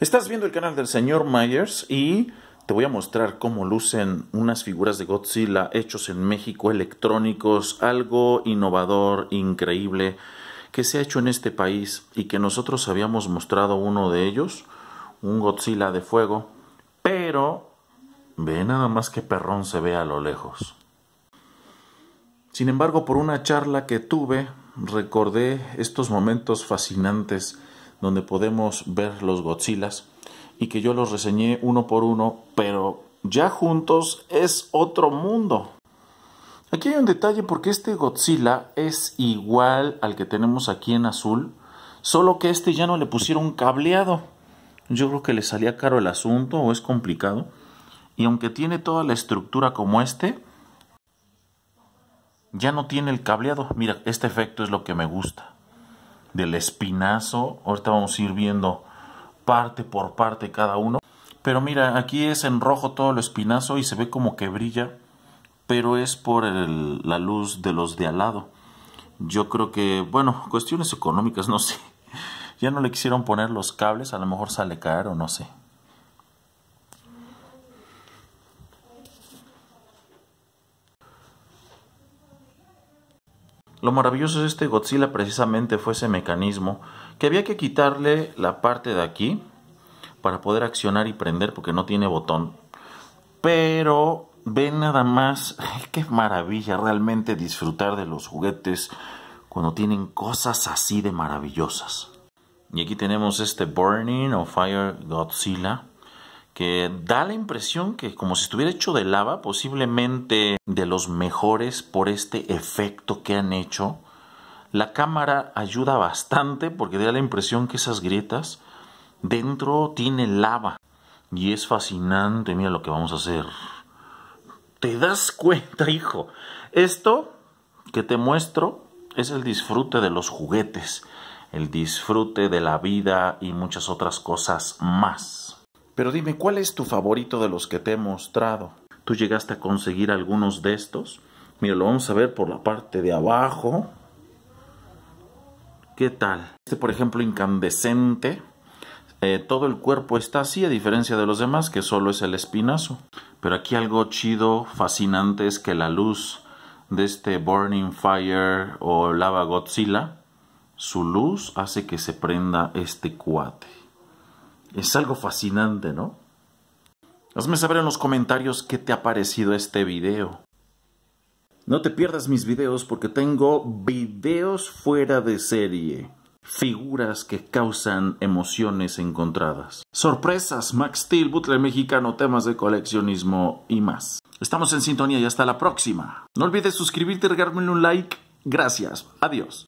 Estás viendo el canal del señor Myers y te voy a mostrar cómo lucen unas figuras de Godzilla hechos en México, electrónicos, algo innovador, increíble, que se ha hecho en este país y que nosotros habíamos mostrado uno de ellos, un Godzilla de fuego, pero ve nada más que perrón se ve a lo lejos. Sin embargo, por una charla que tuve, recordé estos momentos fascinantes donde podemos ver los Godzillas y que yo los reseñé uno por uno, pero ya juntos es otro mundo. Aquí hay un detalle porque este Godzilla es igual al que tenemos aquí en azul, solo que este ya no le pusieron cableado. Yo creo que le salía caro el asunto o es complicado. Y aunque tiene toda la estructura como este, ya no tiene el cableado. Mira, este efecto es lo que me gusta del espinazo. Ahorita vamos a ir viendo parte por parte cada uno. Pero mira, aquí es en rojo todo el espinazo y se ve como que brilla, pero es por la luz de los de al lado. Yo creo que, bueno, cuestiones económicas, no sé. Ya no le quisieron poner los cables, a lo mejor sale caer o no sé. Lo maravilloso de este Godzilla precisamente fue ese mecanismo que había que quitarle la parte de aquí para poder accionar y prender porque no tiene botón. Pero ven nada más, qué maravilla realmente disfrutar de los juguetes cuando tienen cosas así de maravillosas. Y aquí tenemos este Burning of Fire Godzilla que da la impresión que como si estuviera hecho de lava, posiblemente de los mejores por este efecto que han hecho. La cámara ayuda bastante porque da la impresión que esas grietas dentro tiene lava. Y es fascinante, mira lo que vamos a hacer. ¿Te das cuenta, hijo? Esto que te muestro es el disfrute de los juguetes, el disfrute de la vida y muchas otras cosas más. Pero dime, ¿cuál es tu favorito de los que te he mostrado? ¿Tú llegaste a conseguir algunos de estos? Mira, lo vamos a ver por la parte de abajo. ¿Qué tal? Este, por ejemplo, incandescente. Eh, todo el cuerpo está así, a diferencia de los demás, que solo es el espinazo. Pero aquí algo chido, fascinante, es que la luz de este Burning Fire o Lava Godzilla, su luz hace que se prenda este cuate. Es algo fascinante, ¿no? Hazme saber en los comentarios qué te ha parecido este video. No te pierdas mis videos porque tengo videos fuera de serie. Figuras que causan emociones encontradas. Sorpresas, Max Steel, Butler mexicano, temas de coleccionismo y más. Estamos en sintonía y hasta la próxima. No olvides suscribirte y regármelo un like. Gracias. Adiós.